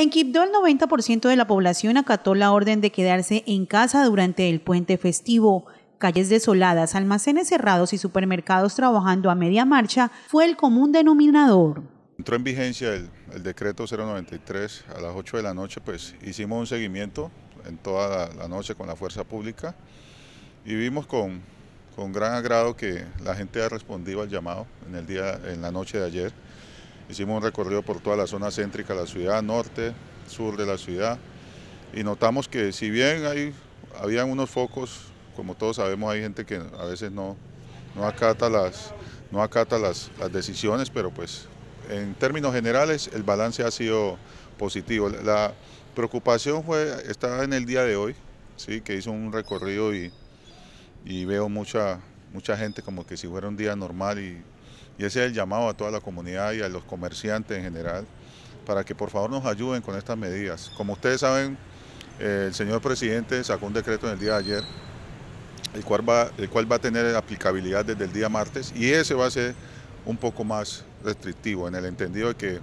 En Quibdó el 90% de la población acató la orden de quedarse en casa durante el puente festivo. Calles desoladas, almacenes cerrados y supermercados trabajando a media marcha fue el común denominador. Entró en vigencia el, decreto 093 a las 8 de la noche, pues hicimos un seguimiento en toda la, noche con la fuerza pública y vimos con, gran agrado que la gente ha respondido al llamado en, el día, en la noche de ayer. Hicimos un recorrido por toda la zona céntrica de la ciudad, norte, sur de la ciudad, y notamos que si bien hay, habían unos focos, como todos sabemos hay gente que a veces no, acata, las, no acata las, las decisiones, pero pues en términos generales el balance ha sido positivo. La preocupación fue, está en el día de hoy, ¿sí? que hizo un recorrido y, y veo mucha, mucha gente como que si fuera un día normal y y ese es el llamado a toda la comunidad y a los comerciantes en general para que por favor nos ayuden con estas medidas. Como ustedes saben, eh, el señor presidente sacó un decreto en el día de ayer, el cual, va, el cual va a tener aplicabilidad desde el día martes y ese va a ser un poco más restrictivo en el entendido de que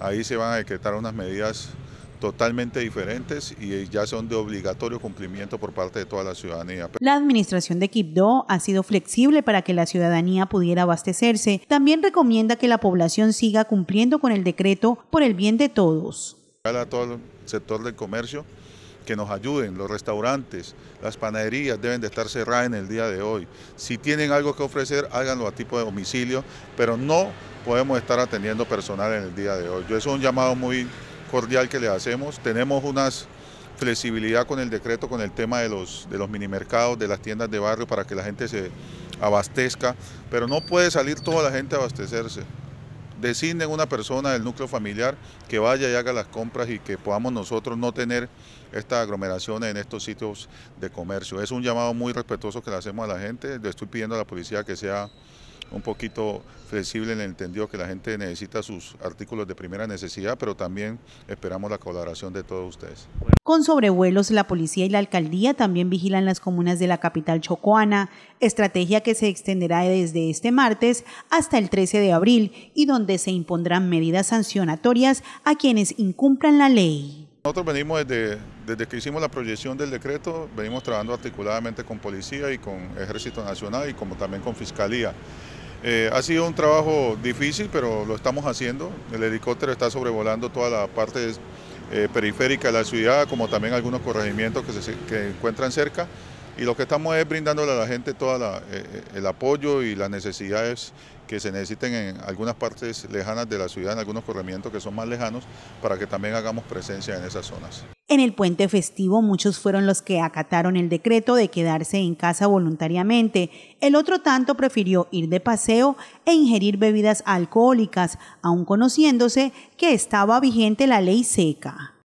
ahí se van a decretar unas medidas totalmente diferentes y eh, ya son de obligatorio cumplimiento por parte de toda la ciudadanía. La administración de Quibdó ha sido flexible para que la ciudadanía pudiera abastecerse. También recomienda que la población siga cumpliendo con el decreto por el bien de todos. A todo el sector del comercio que nos ayuden, los restaurantes, las panaderías deben de estar cerradas en el día de hoy. Si tienen algo que ofrecer, háganlo a tipo de domicilio, pero no podemos estar atendiendo personal en el día de hoy. Yo es un llamado muy cordial que le hacemos. Tenemos una flexibilidad con el decreto, con el tema de los, de los minimercados, de las tiendas de barrio para que la gente se abastezca, pero no puede salir toda la gente a abastecerse. Designen una persona del núcleo familiar que vaya y haga las compras y que podamos nosotros no tener estas aglomeraciones en estos sitios de comercio. Es un llamado muy respetuoso que le hacemos a la gente, le estoy pidiendo a la policía que sea un poquito flexible en el entendido que la gente necesita sus artículos de primera necesidad, pero también esperamos la colaboración de todos ustedes. Con sobrevuelos, la policía y la alcaldía también vigilan las comunas de la capital chocoana, estrategia que se extenderá desde este martes hasta el 13 de abril y donde se impondrán medidas sancionatorias a quienes incumplan la ley. Nosotros venimos desde, que hicimos la proyección del decreto, venimos trabajando articuladamente con Policía y con Ejército Nacional y como también con Fiscalía. Eh, ha sido un trabajo difícil, pero lo estamos haciendo. El helicóptero está sobrevolando toda la parte de... Eh, periférica de la ciudad, como también algunos corregimientos que se encuentran cerca. Y lo que estamos es brindándole a la gente todo eh, eh, el apoyo y las necesidades que se necesiten en algunas partes lejanas de la ciudad, en algunos corregimientos que son más lejanos, para que también hagamos presencia en esas zonas. En el puente festivo muchos fueron los que acataron el decreto de quedarse en casa voluntariamente, el otro tanto prefirió ir de paseo e ingerir bebidas alcohólicas, aun conociéndose que estaba vigente la ley seca.